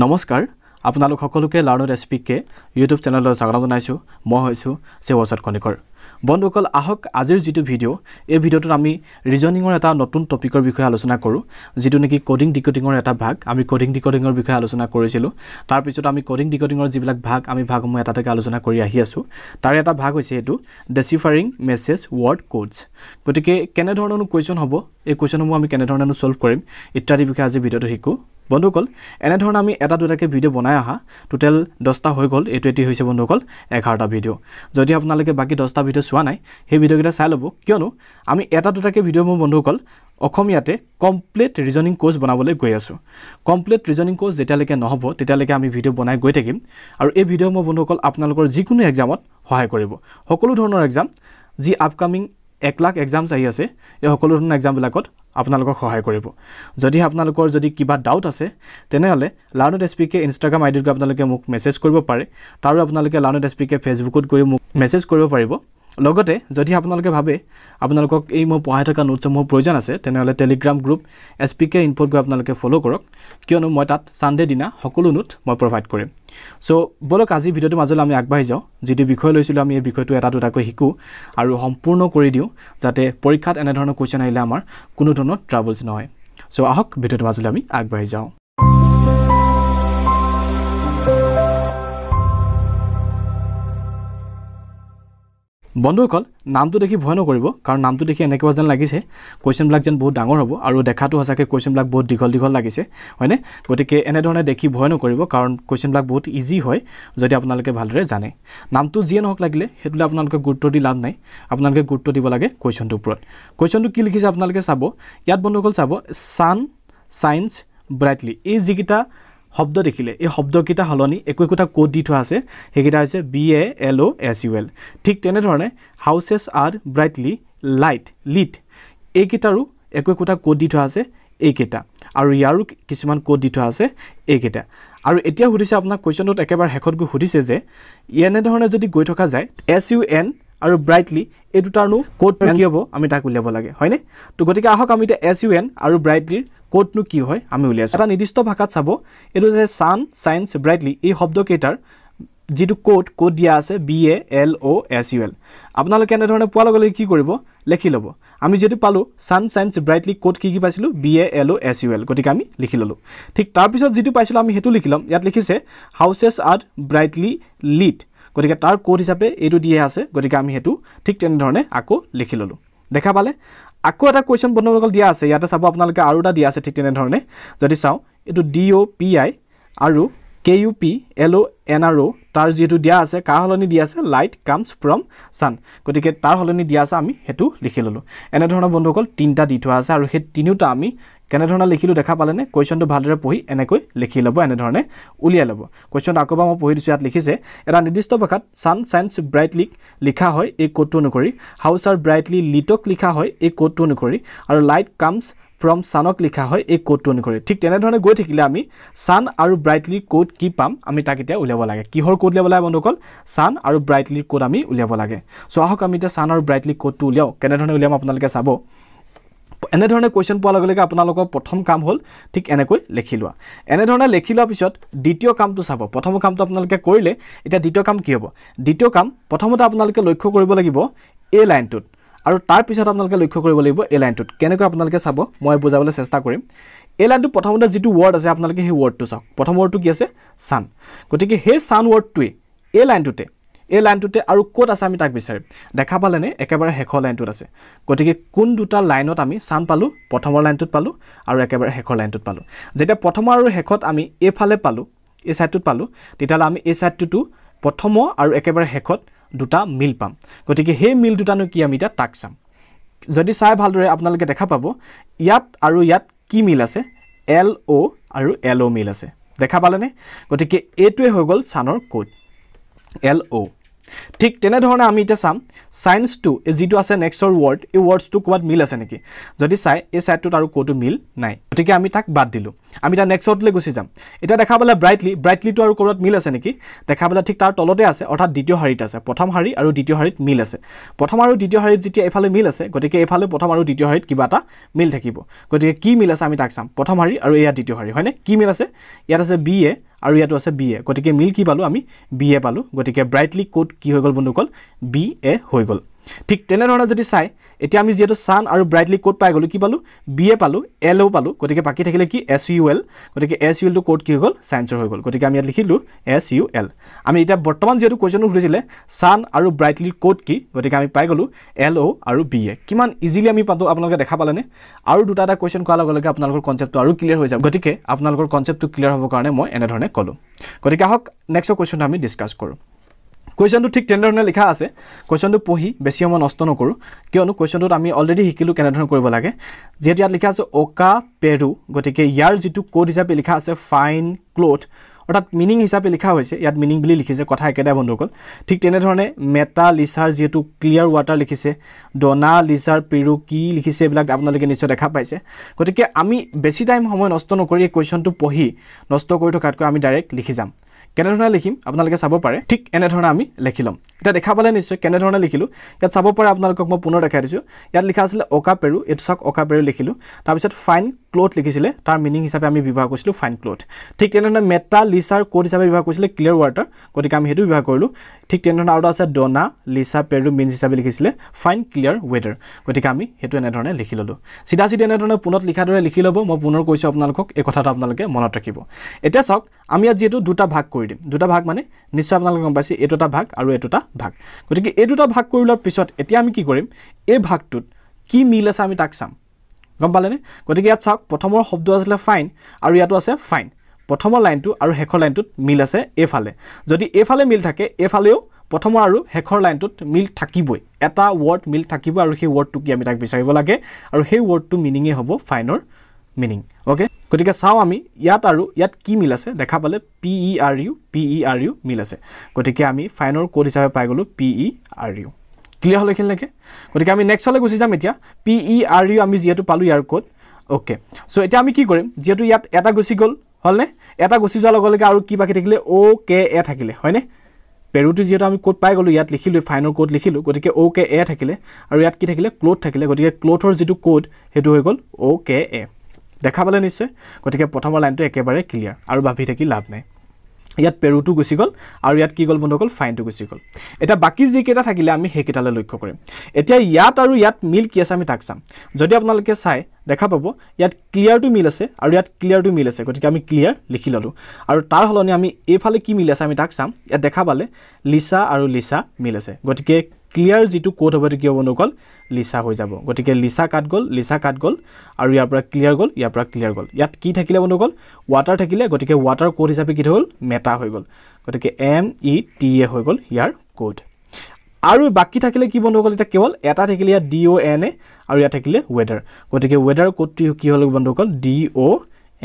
নমস্কাৰ আপোনালোক সকলোকে লাৰ্ণ ৰেচিপিকে ইউটিউব চেনেললৈ স্বাগতম জনাইছোঁ মই হৈছোঁ শিৱজত খনিকৰ বন্ধুসকল আহক আজিৰ যিটো ভিডিঅ' এই ভিডিঅ'টোত আমি ৰিজনিঙৰ এটা নতুন টপিকৰ বিষয়ে আলোচনা কৰোঁ যিটো নেকি কডিং ডিকটিঙৰ এটা ভাগ আমি কডিং ডিকটিঙৰ বিষয়ে আলোচনা কৰিছিলোঁ তাৰপিছত আমি কডিং ডিকটিঙৰ যিবিলাক ভাগ আমি ভাগসমূহ এটা এটাকৈ আলোচনা কৰি আহি আছোঁ তাৰে এটা ভাগ হৈছে এইটো ডেচিফাৰিং মেছেজ ৱৰ্ড কোডছ গতিকে কেনেধৰণৰনো কুৱেশ্যন হ'ব এই কুৱেশ্যনসমূহ আমি কেনেধৰণেনো চল্ভ কৰিম ইত্যাদিৰ বিষয়ে আজি ভিডিঅ'টো শিকোঁ বন্ধুসকল এনেধৰণে আমি এটা দুটাকৈ ভিডিঅ' বনাই অহা টোটেল দহটা হৈ গ'ল এইটো এটি হৈছে বন্ধুসকল এঘাৰটা ভিডিঅ' যদি আপোনালোকে বাকী দহটা ভিডিঅ' চোৱা নাই সেই ভিডিঅ'কেইটা চাই ল'ব কিয়নো আমি এটা দুটাকৈ ভিডিঅ' মোৰ বন্ধুসকল অসমীয়াতে কমপ্লিট ৰিজনিং কোৰ্চ বনাবলৈ গৈ আছোঁ কমপ্লিট ৰিজনিং কোৰ্চ যেতিয়ালৈকে নহ'ব তেতিয়ালৈকে আমি ভিডিঅ' বনাই গৈ থাকিম আৰু এই ভিডিঅ' মোৰ বন্ধুসকল আপোনালোকৰ যিকোনো এক্সামত সহায় কৰিব সকলো ধৰণৰ এক্সাম যি আপকামিং এক লাখ এক্সামছ আহি আছে এই সকলো ধৰণৰ এক্সামবিলাকত আপোনালোকক সহায় কৰিব যদিহে আপোনালোকৰ যদি কিবা ডাউট আছে তেনেহ'লে learn S P K Instagram আইডিত গৈ আপোনালোকে মোক মেছেজ কৰিব পাৰে তাৰো আপোনালোকে লাৰ্ণ এছ পি কে ফেচবুকত গৈ মোক মেছেজ কৰিব পাৰিব লগতে যদি আপোনালোকে ভাবে আপোনালোকক এই মই পঢ়াই থকা নোটছসমূহৰ প্ৰয়োজন আছে তেনেহ'লে Telegram group S P K ইনফোত গৈ আপোনালোকে ফ'ল' কৰক কিয়নো মই তাত ছানডে দিনা সকলো নোট মই প্ৰভাইড কৰিম চ' বলক আজি ভিডিঅ'টোৰ মাজলৈ আমি আগবাঢ়ি যাওঁ যিটো বিষয় লৈছিলোঁ আমি এই বিষয়টো এটা দুটাকৈ শিকোঁ আৰু সম্পূৰ্ণ কৰি দিওঁ যাতে পৰীক্ষাত এনেধৰণৰ কুৱেশ্যন আহিলে আমাৰ কোনো ধৰণৰ ট্ৰাভেলছ নহয় চ' আহক ভিডিঅ'টোৰ মাজলৈ আমি আগবাঢ়ি যাওঁ বন্ধুসকল নামটো দেখি ভয় নকৰিব কাৰণ নামটো দেখি এনেকুৱা যেন লাগিছে কুৱেশ্যনবিলাক যেন বহুত ডাঙৰ হ'ব আৰু দেখাটো সঁচাকৈ কুৱেশ্যনবিলাক বহুত দীঘল দীঘল লাগিছে হয়নে গতিকে এনেধৰণে দেখি ভয় নকৰিব কাৰণ কুৱেশ্যনবিলাক বহুত ইজি হয় যদি আপোনালোকে ভালদৰে জানে নামটো যিয়ে নহওক লাগিলে সেইটোলৈ আপোনালোকে গুৰুত্ব দি লাভ নাই আপোনালোকে গুৰুত্ব দিব লাগে কুৱেশ্যনটোৰ ওপৰত কুৱেশ্যনটো কি লিখিছে আপোনালোকে চাব ইয়াত বন্ধুসকল চাব ছান চাইন্স ব্ৰাইটলি এই যিকেইটা শব্দ দেখিলে এই শব্দকেইটা সলনি একো একোটা ক'ড দি থোৱা আছে সেইকেইটা হৈছে B A L O' S U L ঠিক তেনেধৰণে houses R brightly light lit এইকেইটাৰো একো একোটা ক'ড দি থোৱা আছে এইকেইটা আৰু ইয়াৰো কিছুমান ক'ড দি থোৱা আছে এইকেইটা আৰু এতিয়া সুধিছে আপোনাক কুৱেশ্যনটোত একেবাৰে শেষত গৈ সুধিছে যে এনেধৰণে যদি গৈ থকা যায় এছ ইউ এন আৰু ব্ৰাইটলি এই দুটাৰনো ক'ড কি হ'ব আমি তাক উলিয়াব লাগে হয়নে তো গতিকে আহক আমি এতিয়া এছ ইউ এন আৰু ব্ৰাইটলিৰ ক'তনো কি হয় আমি উলিয়াইছোঁ এটা নিৰ্দিষ্ট ভাষাত চাব এইটো যে ছান চাইন্স ব্ৰাইটলি এই শব্দকেইটাৰ যিটো ক'ড ক'ড দিয়া আছে B A L O' S U L আপোনালোকে এনেধৰণে পোৱাৰ লগে লগে কি কৰিব লিখি ল'ব আমি যিহেতু পালোঁ ছান চাইন্স ব্ৰাইটলি ক'ড কি কি পাইছিলোঁ B A L O' S U L গতিকে আমি লিখি ল'লোঁ ঠিক তাৰপিছত যিটো পাইছিলোঁ আমি সেইটো লিখি ল'ম ইয়াত লিখিছে হাউচেছ আৰ্ট ব্ৰাইটলি লিট গতিকে তাৰ ক'ড হিচাপে এইটো দিয়ে আছে গতিকে আমি সেইটো ঠিক তেনেধৰণে আকৌ লিখি ল'লোঁ দেখা পালে আকৌ এটা কুৱেশ্যন বন্ধুসকল দিয়া আছে ইয়াতে চাব আপোনালোকে আৰু এটা দিয়া আছে ঠিক তেনেধৰণে যদি চাওঁ এইটো ডি অ' পি আই আৰু K U P L O' N R O' তাৰ যিহেতু দিয়া আছে কাৰ সলনি দিয়া আছে লাইট কামছ ফ্ৰম ছান গতিকে তাৰ সলনি দিয়া আছে আমি সেইটো লিখি ল'লোঁ এনেধৰণৰ বন্ধুসকল তিনিটা দি থোৱা আছে আৰু সেই তিনিওটা আমি কেনেধৰণে লিখিলোঁ দেখা পালেনে কুৱেশ্যনটো ভালদৰে পঢ়ি এনেকৈ লিখি ল'ব এনেধৰণে উলিয়াই ল'ব কুৱেশ্যনটো আকৌ এবাৰ মই পঢ়ি দিছোঁ ইয়াত লিখিছে এটা নিৰ্দিষ্ট ভাষাত ছান চাইন্স ব্ৰাইটলিক লিখা হয় এই কোডটো অনুসৰি হাউচ আৰ ব্ৰাইটলি লিটক লিখা হয় এই কোডটো অনুসৰি আৰু লাইট কামছ ফ্ৰম ছানক লিখা হয় এই কোডটো অনুসৰি ঠিক তেনেধৰণে গৈ থাকিলে আমি ছান আৰু ব্ৰাইটলিৰ কোড কি পাম আমি তাক এতিয়া উলিয়াব লাগে কিহৰ কোড উলিয়াব লাগে বন্ধুসকল ছান আৰু ব্ৰাইটলিৰ কোড আমি উলিয়াব লাগে চ' আহক আমি এতিয়া ছান আৰু ব্ৰাইটলি কোডটো উলিয়াওঁ কেনেধৰণে উলিয়াম আপোনালোকে চাব এনেধৰণে কুৱেশ্যন পোৱাৰ লগে লগে আপোনালোকৰ প্ৰথম কাম হ'ল ঠিক এনেকৈ লিখি লোৱা এনেধৰণে লিখি লোৱাৰ পিছত দ্বিতীয় কামটো চাব প্ৰথম কামটো আপোনালোকে কৰিলে এতিয়া দ্বিতীয় কাম কি হ'ব দ্বিতীয় কাম প্ৰথমতে আপোনালোকে লক্ষ্য কৰিব লাগিব এই লাইনটোত আৰু তাৰপিছত আপোনালোকে লক্ষ্য কৰিব লাগিব এই লাইনটোত কেনেকৈ আপোনালোকে চাব মই বুজাবলৈ চেষ্টা কৰিম এই লাইনটো প্ৰথমতে যিটো ৱৰ্ড আছে আপোনালোকে সেই ৱৰ্ডটো চাওক প্ৰথম ৱৰ্ডটো কি আছে ছান গতিকে সেই ছান ৱৰ্ডটোৱে এই লাইনটোতে এই লাইনটোতে আৰু ক'ত আছে আমি তাক বিচাৰিম দেখা পালেনে একেবাৰে শেষৰ লাইনটোত আছে গতিকে কোন দুটা লাইনত আমি চান পালোঁ প্ৰথমৰ লাইনটোত পালোঁ আৰু একেবাৰে শেষৰ লাইনটোত পালোঁ যেতিয়া প্ৰথম আৰু শেষত আমি এইফালে পালোঁ এই ছাইডটোত পালোঁ তেতিয়াহ'লে আমি এই ছাইডটোতো প্ৰথম আৰু একেবাৰে শেষত দুটা মিল পাম গতিকে সেই মিল দুটানো কি আমি এতিয়া তাক চাম যদি চাই ভালদৰে আপোনালোকে দেখা পাব ইয়াত আৰু ইয়াত কি মিল আছে এল অ' আৰু এল অ' মিল আছে দেখা পালেনে গতিকে এইটোৱে হৈ গ'ল চানৰ ক'ড এল অ' ঠিক তেনেধৰণে আমি এতিয়া চাম চায়েন্সটো এই যিটো আছে নেক্সটৰ ৱৰ্ড এই ৱৰ্ডছটো ক'ৰবাত মিল আছে নেকি যদি চাই এই চাইডটোত আৰু ক'তো মিল নাই গতিকে আমি তাক বাদ দিলোঁ আমি তাৰ নেক্সটলৈ গুচি যাম এতিয়া দেখা পালে ব্ৰাইটলি ব্ৰাইটলিটো আৰু ক'ৰবাত মিল আছে নেকি দেখা পালে ঠিক তাৰ তলতে আছে অৰ্থাৎ দ্বিতীয় শাৰীত আছে প্ৰথম শাৰী আৰু দ্বিতীয় শাৰীত মিল আছে প্ৰথম আৰু দ্বিতীয় শাৰীত যেতিয়া এইফালে মিল আছে গতিকে এইফালে প্ৰথম আৰু দ্বিতীয় শাৰীত কিবা এটা মিল থাকিব গতিকে কি মিল আছে আমি তাক চাম প্ৰথম শাৰী আৰু এয়া দ্বিতীয় শাৰী হয়নে কি মিল আছে ইয়াত আছে বি এ আৰু ইয়াতো আছে বি এ গতিকে মিল কি পালোঁ আমি বি এ পালোঁ গতিকে ব্ৰাইটলি ক'ত কি হৈ গ'ল বন্ধুসকল বি এ হৈ গ'ল ঠিক তেনেধৰণে যদি চায় এতিয়া আমি যিহেতু ছান আৰু ব্ৰাইটলি ক'ত পাই গ'লোঁ কি পালোঁ বি এ পালোঁ এল অ' পালোঁ গতিকে বাকী থাকিলে কি এছ ইউ এল গতিকে এছ ইউ এলটো ক'ত কি হৈ গ'ল চায়েন্সৰ হৈ গ'ল গতিকে আমি ইয়াত লিখিলোঁ এছ ইউ এল আমি এতিয়া বৰ্তমান যিহেতু কুৱেশ্যনটো সুধিছিলে ছান আৰু ব্ৰাইটলি ক'ত কি গতিকে আমি পাই গ'লোঁ এল অ' আৰু বি এ কিমান ইজিলি আমি পালোঁ আপোনালোকে দেখা পালেনে আৰু দুটা এটা কুৱেশ্যন কৰাৰ লগে লগে আপোনালোকৰ কনচেপ্টটো আৰু ক্লিয়াৰ হৈ যাব গতিকে আপোনালোকৰ কনচেপ্টটো ক্লিয়াৰ হ'বৰ কাৰণে মই এনেধৰণে ক'লোঁ গতিকে আহক নেক্সট কুৱেশ্যনটো আমি ডিছকাছ কৰোঁ কুৱেশ্যনটো ঠিক তেনেধৰণে লিখা আছে কুৱেশ্যনটো পঢ়ি বেছি সময় নষ্ট নকৰোঁ কিয়নো কুৱেশ্যনটোত আমি অলৰেডি শিকিলোঁ কেনেধৰণে কৰিব লাগে যিহেতু ইয়াত লিখা আছে অ'কা পেৰু গতিকে ইয়াৰ যিটো কোড হিচাপে লিখা আছে ফাইন ক্লথ অৰ্থাৎ মিনিং হিচাপে লিখা হৈছে ইয়াত মিনিং বুলি লিখিছে কথা একেটাই বন্ধুসকল ঠিক তেনেধৰণে মেটা লিচাৰ যিহেতু ক্লিয়াৰ ৱাটাৰ লিখিছে ডনা লিচাৰ পিৰু কি লিখিছে এইবিলাক আপোনালোকে নিশ্চয় দেখা পাইছে গতিকে আমি বেছি টাইম সময় নষ্ট নকৰি এই কুৱেশ্যনটো পঢ়ি নষ্ট কৰি থকাতকৈ আমি ডাইৰেক্ট লিখি যাম কেনেধৰণে লিখিম আপোনালোকে চাব পাৰে ঠিক এনেধৰণে আমি লিখি ল'ম এতিয়া দেখা পালে নিশ্চয় কেনেধৰণে লিখিলোঁ ইয়াত চাব পাৰে আপোনালোকক মই পুনৰ দেখাই দিছোঁ ইয়াত লিখা আছিলে অকা পেৰু এইটো চাওক অকা পেৰু লিখিলোঁ তাৰপিছত ফাইন ক্লথ লিখিছিলে তাৰ মিনিং হিচাপে আমি ব্যৱহাৰ কৰিছিলোঁ ফাইন ক্লথ ঠিক তেনেধৰণে মেটা লিচাৰ ক'ত হিচাপে ব্যৱহাৰ কৰিছিলে ক্লিয়াৰ ৱাটাৰ গতিকে আমি সেইটো ব্যৱহাৰ কৰিলোঁ ঠিক তেনেধৰণে আৰু আছে ডনা লিচা পেৰু মিনছ হিচাপে লিখিছিলে ফাইন ক্লিয়াৰ ৱেডাৰ গতিকে আমি সেইটো এনেধৰণে লিখি ল'লোঁ চিধা চিধা এনেধৰণে পুনত লিখাৰ দৰে লিখি ল'ব মই পুনৰ কৈছোঁ আপোনালোকক এই কথাটো আপোনালোকে মনত ৰাখিব এতিয়া চাওক আমি ইয়াত যিহেতু দুটা ভাগ কৰিছোঁ কৰি দিম দুটা ভাগ মানে নিশ্চয় আপোনালোকে গম পাইছে এইটো এটা ভাগ আৰু এইটো এটা ভাগ গতিকে এই দুটা ভাগ কৰি লোৱাৰ পিছত এতিয়া আমি কি কৰিম এই ভাগটোত কি মিল আছে আমি তাক চাম গম পালেনে গতিকে ইয়াত চাওক প্ৰথমৰ শব্দ আছিলে ফাইন আৰু ইয়াতো আছে ফাইন প্ৰথমৰ লাইনটো আৰু শেষৰ লাইনটোত মিল আছে এইফালে যদি এইফালে মিল থাকে এইফালেও প্ৰথমৰ আৰু শেষৰ লাইনটোত মিল থাকিবই এটা ৱৰ্ড মিল থাকিব আৰু সেই ৱৰ্ডটো কি আমি তাক বিচাৰিব লাগে আৰু সেই ৱৰ্ডটো মিনিঙেই হ'ব ফাইনৰ মিনিং অ'কে গতিকে চাওঁ আমি ইয়াত আৰু ইয়াত কি মিল আছে দেখা পালে P E R U P E R U মিল আছে গতিকে আমি ফাইনৰ ক'ড হিচাপে পাই গ'লোঁ P E e R U clear হ'লে এইখিনিলৈকে গতিকে আমি নেক্সটলৈ গুচি যাম এতিয়া পি ই আৰ ইউ আমি যিহেতু পালোঁ ইয়াৰ ক'ড অ'কে চ' এতিয়া আমি কি কৰিম যিহেতু ইয়াত এটা গুচি গ'ল হ'লনে এটা গুচি যোৱাৰ লগে লগে আৰু কি বাকী থাকিলে অ' কে এ থাকিলে হয়নে পেৰুটো যিহেতু আমি ক'ড পাই গ'লোঁ ইয়াত লিখিলোঁ ফাইনৰ ক'ড লিখিলোঁ গতিকে অ' কে এ থাকিলে আৰু ইয়াত কি থাকিলে ক্ল'থ থাকিলে গতিকে ক্ল'থৰ যিটো ক'ড সেইটো হৈ গ'ল অ' কে এ দেখা পালে নিশ্চয় গতিকে প্ৰথমৰ লাইনটো একেবাৰে ক্লিয়াৰ আৰু ভাবি থাকি লাভ নাই ইয়াত পেৰুটো গুচি গ'ল আৰু ইয়াত কি গ'ল বন্ধ গ'ল ফাইনটো গুচি গ'ল এতিয়া বাকী যিকেইটা থাকিলে আমি সেইকেইটালৈ লক্ষ্য কৰিম এতিয়া ইয়াত আৰু ইয়াত মিল কি আছে আমি তাক চাম যদি আপোনালোকে চাই দেখা পাব ইয়াত ক্লিয়াৰটো মিল আছে আৰু ইয়াত ক্লিয়াৰটো মিল আছে গতিকে আমি ক্লিয়াৰ লিখি ল'লোঁ আৰু তাৰ সলনি আমি এইফালে কি মিল আছে আমি তাক চাম ইয়াত দেখা পালে লিচা আৰু লিচা মিল আছে গতিকে ক্লিয়াৰ যিটো ক'ড হ'ব সেইটো কি হ'ব বন্ধ গ'ল লিচা হৈ যাব গতিকে লিচা কাট গ'ল লিচা কাট গ'ল আৰু ইয়াৰ পৰা ক্লিয়াৰ গ'ল ইয়াৰ পৰা ক্লিয়াৰ গ'ল ইয়াত কি থাকিলে বন্ধুসকল ৱাটাৰ থাকিলে গতিকে ৱাটাৰ কোড হিচাপে কি হ'ল মেটা হৈ গ'ল গতিকে এম ই টি এ হৈ গ'ল ইয়াৰ কোড আৰু বাকী থাকিলে কি বন্ধুসকল এতিয়া কেৱল এটা থাকিলে ইয়াত ডি অ' এন এ আৰু ইয়াত থাকিলে ৱেডাৰ গতিকে ৱেডাৰ কোডটো কি হ'ল বন্ধুসকল ডি অ'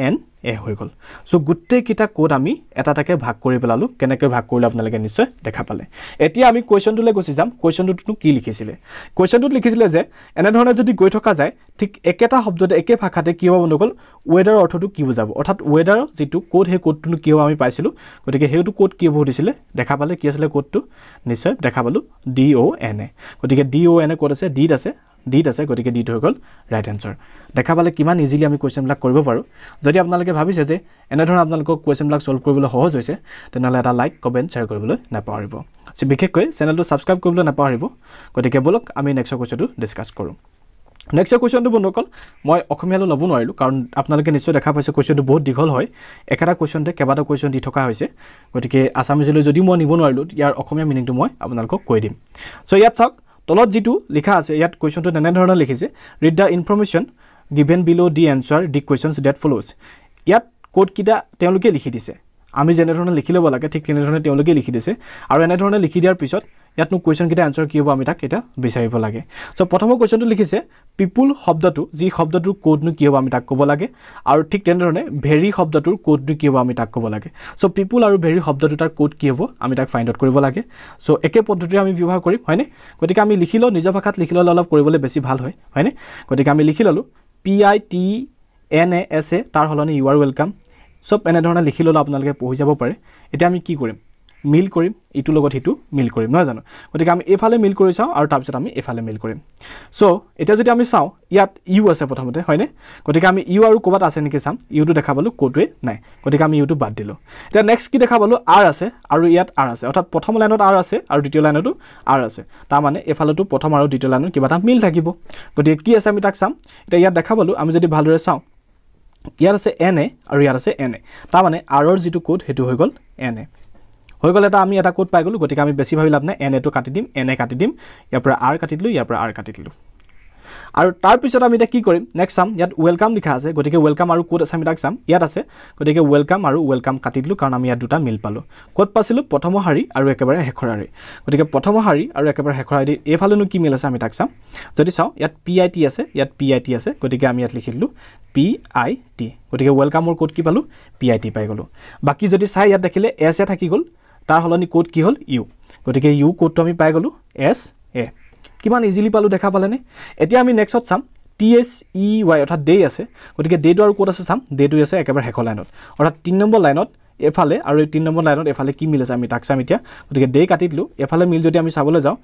এন এ হৈ গ'ল চ' গোটেইকেইটা ক'ড আমি এটা এটাকৈ ভাগ কৰি পেলালোঁ কেনেকৈ ভাগ কৰিলোঁ আপোনালোকে নিশ্চয় দেখা পালে এতিয়া আমি কুৱেশ্যনটোলৈ গুচি যাম কুৱেশ্যনটোতনো কি লিখিছিলে কুৱেশ্যনটোত লিখিছিলে যে এনেধৰণে যদি গৈ থকা যায় ঠিক একেটা শব্দতে একে ভাষাতে কি হ'ব বন্ধ গ'ল ৱেডাৰৰ অৰ্থটো কি বুজাব অৰ্থাৎ ৱেডাৰৰ যিটো ক'ড সেই ক'ডটোনো কি হ'ব আমি পাইছিলোঁ গতিকে সেইটো ক'ড কি হ'ব সুধিছিলে দেখা পালে কি আছিলে ক'ডটো নিশ্চয় দেখা পালোঁ ডি অ' এন এ গতিকে D O' N A code আছে ডিত আছে ডিত আছে গতিকে ডিট হৈ গ'ল ৰাইট এনচাৰ দেখা পালে কিমান ইজিলি আমি কুৱেশ্যনবিলাক কৰিব পাৰোঁ যদি আপোনালোকে ভাবিছে যে এনেধৰণৰ আপোনালোকক কুৱেশ্যনবিলাক ছল্ভ কৰিবলৈ সহজ হৈছে তেনেহ'লে এটা লাইক কমেণ্ট শ্বেয়াৰ কৰিবলৈ নাপাহৰিব বিশেষকৈ চেনেলটো ছাবস্ক্ৰাইব কৰিবলৈ নাপাহৰিব গতিকে বলক আমি নেক্সট কুৱেশ্যনটো ডিছকাছ কৰোঁ নেক্সট কুৱেশ্যনটো বন্ধুসকল মই অসমীয়ালৈ ল'ব নোৱাৰিলোঁ কাৰণ আপোনালোকে নিশ্চয় দেখা পাইছে কুৱেশ্যনটো বহুত দীঘল হয় একেটা কুৱেশ্যনতে কেইবাটাও কুৱেশ্যন দি থকা হৈছে গতিকে আছামিজলৈ যদিও মই নিব নোৱাৰিলোঁ ইয়াৰ অসমীয়া মিনিংটো মই আপোনালোকক কৈ দিম চ' ইয়াত চাওক তলত যিটো লিখা আছে ইয়াত কুৱেশ্যনটো তেনেধৰণে লিখিছে read the information given below the answer the questions that follows ইয়াত ক'ডকেইটা তেওঁলোকে লিখি দিছে আমি যেনেধৰণে লিখি ল'ব লাগে ঠিক তেনেধৰণে তেওঁলোকে লিখি দিছে আৰু এনেধৰণে লিখি দিয়াৰ পিছত ইয়াতনো কুৱেশ্যনকেইটা আনচাৰ কি হ'ব আমি তাক এতিয়া বিচাৰিব লাগে চ' প্ৰথমৰ কুৱেশ্যনটো লিখিছে পিপুল শব্দটো যি শব্দটোৰ ক'ডনো কি হ'ব আমি তাক ক'ব লাগে আৰু ঠিক তেনেধৰণে ভেৰি শব্দটোৰ ক'ডনো কি হ'ব আমি তাক ক'ব লাগে চ' পিপুল আৰু ভেৰি শব্দটো তাৰ ক'ড কি হ'ব আমি তাক ফাইণ্ড আউট কৰিব লাগে চ' একে পদ্ধতিৰে আমি ব্যৱহাৰ কৰিম হয়নে গতিকে আমি লিখি লওঁ নিজৰ ভাষাত লিখি ল'লে অলপ কৰিবলৈ বেছি ভাল হয় হয়নে গতিকে আমি লিখি ল'লোঁ P I T N A S A তাৰ সলনি ইউ আৰ ৱেলকাম চব এনেধৰণে লিখি ল'লোঁ আপোনালোকে পঢ়ি যাব পাৰে এতিয়া আমি কি কৰিম মিল কৰিম ইটোৰ লগত সিটো মিল কৰিম নহয় জানো গতিকে আমি এইফালে মিল কৰি চাওঁ আৰু তাৰপিছত আমি এইফালে মিল কৰিম চ' এতিয়া যদি আমি চাওঁ ইয়াত ইউ আছে প্ৰথমতে হয়নে গতিকে আমি ইউ আৰু ক'ৰবাত আছে নেকি চাম ইউটো দেখা পালোঁ ক'টোৱে নাই গতিকে আমি ইউটো বাদ দিলোঁ এতিয়া নেক্সট কি দেখা পালোঁ আৰ আছে আৰু ইয়াত আৰ আছে অৰ্থাৎ প্ৰথম লাইনত আৰ আছে আৰু দ্বিতীয় লাইনতো আৰ আছে তাৰমানে এইফালেতো প্ৰথম আৰু দ্বিতীয় লাইনত কিবা এটা মিল থাকিব গতিকে কি আছে আমি তাক চাম এতিয়া ইয়াত দেখা পালোঁ আমি যদি ভালদৰে চাওঁ ইয়াত আছে এন এ আৰু ইয়াত আছে এন এ তাৰমানে আৰৰ যিটো কোড সেইটো হৈ গ'ল এন এ হৈ গ'ল এটা আমি এটা ক'ড পাই গ'লোঁ গতিকে আমি বেছি ভাবি লাভ নাই এন এটো কাটি দিম এন এ কাটি দিম ইয়াৰ পৰা আৰ কাটি দিলোঁ ইয়াৰ পৰা আৰ কাটি দিলোঁ আৰু তাৰপিছত আমি এতিয়া কি কৰিম নেক্সট চাম ইয়াত ৱেলকাম লিখা আছে গতিকে ৱেলকাম আৰু ক'ত আছে আমি তাক চাম ইয়াত আছে গতিকে ৱেলকাম আৰু ৱেলকাম কাটি দিলোঁ কাৰণ আমি ইয়াত দুটা মিল পালোঁ ক'ত পাইছিলোঁ প্ৰথম শাৰী আৰু একেবাৰে শেষৰ শাৰী গতিকে প্ৰথম শাৰী আৰু একেবাৰে শেষৰ শাৰী এইফালেনো কি মিল আছে আমি তাক চাম যদি চাওঁ ইয়াত পি আই টি আছে ইয়াত পি আই টি আছে গতিকে আমি ইয়াত লিখি দিলোঁ পি আই টি গতিকে ৱেলকামৰ ক'ত কি পালোঁ পি আই টি পাই গ'লোঁ বাকী যদি চাই ইয়াত দেখিলে এছ এ থাকি গ'ল তাৰ সলনি ক'ত কি হ'ল ইউ গতিকে ইউ ক'ডটো আমি পাই গ'লোঁ এছ এ কিমান ইজিলি পালোঁ দেখা পালেনে এতিয়া আমি নেক্সট চাম টি এছ ই ৱাই অৰ্থাৎ ডে আছে গতিকে ডে টো আৰু ক'ত আছে চাম ডেটোৱে আছে একেবাৰে শেষৰ লাইনত অৰ্থাৎ তিনি নম্বৰ লাইনত এফালে আৰু এই তিনি নম্বৰ লাইনত এফালে কি মিল আছে আমি তাক চাম এতিয়া গতিকে ডে কাটি দিলোঁ এফালে মিল যদি আমি চাবলৈ যাওঁ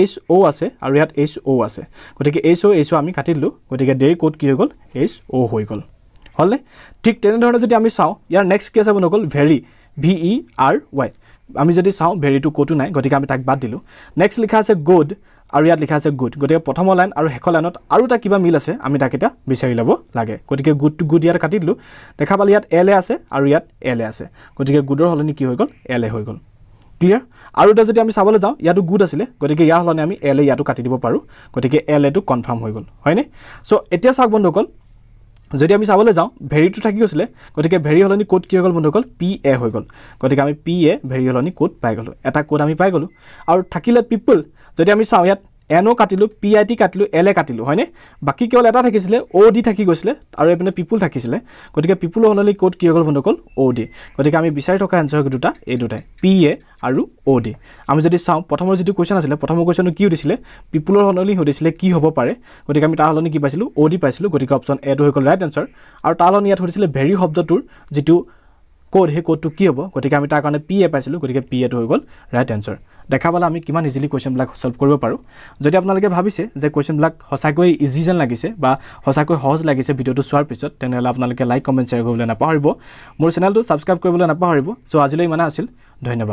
এইচ অ' আছে আৰু ইয়াত এইচ অ' আছে গতিকে এইচ অ' এইচ অ' আমি কাটি দিলোঁ গতিকে ডে ক'ত কি হৈ গ'ল এইচ অ' হৈ গ'ল হ'লনে ঠিক তেনেধৰণে যদি আমি চাওঁ ইয়াৰ নেক্সট কি আছে বনোৱা গ'ল very V E R Y আমি যদি চাওঁ ভেৰিটো ক'তো নাই গতিকে আমি তাক বাদ দিলোঁ নেক্সট লিখা আছে গুড আৰু ইয়াত লিখা আছে গুড গতিকে প্ৰথমৰ লাইন আৰু শেষৰ লাইনত আৰু এটা কিবা মিল আছে আমি তাক এতিয়া বিচাৰি ল'ব লাগে গতিকে গুডটো গুড ইয়াত কাটি দিলোঁ দেখা পালে ইয়াত এল এ আছে আৰু ইয়াত এল এ আছে গতিকে গুডৰ সলনি কি হৈ গ'ল এল এ হৈ গ'ল ক্লিয়াৰ আৰু এতিয়া যদি আমি চাবলৈ যাওঁ ইয়াতো গুড আছিলে গতিকে ইয়াৰ সলনি আমি এল এ ইয়াতো কাটি দিব পাৰোঁ গতিকে এল এটো কনফাৰ্ম হৈ গ'ল হয়নে চ' এতিয়া চাওক বন্ধুসকল যদি আমি চাবলৈ যাওঁ ভেৰিটো থাকি গৈছিলে গতিকে ভেৰি সলনি ক'ত কি হৈ গ'ল বন্ধুসকল পি এ হৈ গ'ল গতিকে আমি পি এ ভেৰি সলনি ক'ত পাই গ'লোঁ এটা ক'ড আমি পাই গ'লোঁ আৰু থাকিলে পিপুল যদি আমি চাওঁ ইয়াত এনও কাটিলোঁ পি আই টি কাটিলোঁ এল এ কাটিলোঁ হয়নে বাকী কেৱল এটা থাকিছিলে অ' ডি থাকি গৈছিলে আৰু এইপিনে পিপুল থাকিছিলে গতিকে পিপুলৰ সলনি ক'ত কি হৈ গ'ল বন্ধুসকল অ' ডি গতিকে আমি বিচাৰি থকা এঞ্চাৰ দুটা এই দুটাই পি এ আৰু অ' ডি আমি যদি চাওঁ প্ৰথমৰ যিটো কুৱেশ্যন আছিলে প্ৰথমৰ কুৱেশ্যনটো কি সুধিছিলে পিপুলৰ সলনি সুধিছিলে কি হ'ব পাৰে গতিকে আমি তাৰ সলনি কি পাইছিলোঁ অ' ডি পাইছিলোঁ গতিকে অপশ্যন এটো হৈ গ'ল ৰাইট এঞ্চাৰ আৰু তাৰ সলনি ইয়াত সুধিছিলে ভেৰি শব্দটোৰ যিটো ক'ড সেই ক'ডটো কি হ'ব গতিকে আমি তাৰ কাৰণে পি এ পাইছিলোঁ গতিকে পি এটো হৈ গ'ল ৰাইট এঞ্চাৰ দেখা পালে আমি কিমান ইজিলি কুৱেশ্যনবিলাক ছল্ভ কৰিব পাৰোঁ যদি আপোনালোকে ভাবিছে যে কুৱেশ্যনবিলাক সঁচাকৈ ইজি যেন লাগিছে বা সঁচাকৈ সহজ লাগিছে ভিডিঅ'টো চোৱাৰ পিছত তেনেহ'লে আপোনালোকে লাইক কমেণ্ট শ্বেয়াৰ কৰিবলৈ নাপাহৰিব মোৰ চেনেলটো ছাবস্ক্ৰাইব কৰিবলৈ নাপাহৰিব চ' আজিলৈ ইমানে আছিল ধন্যবাদ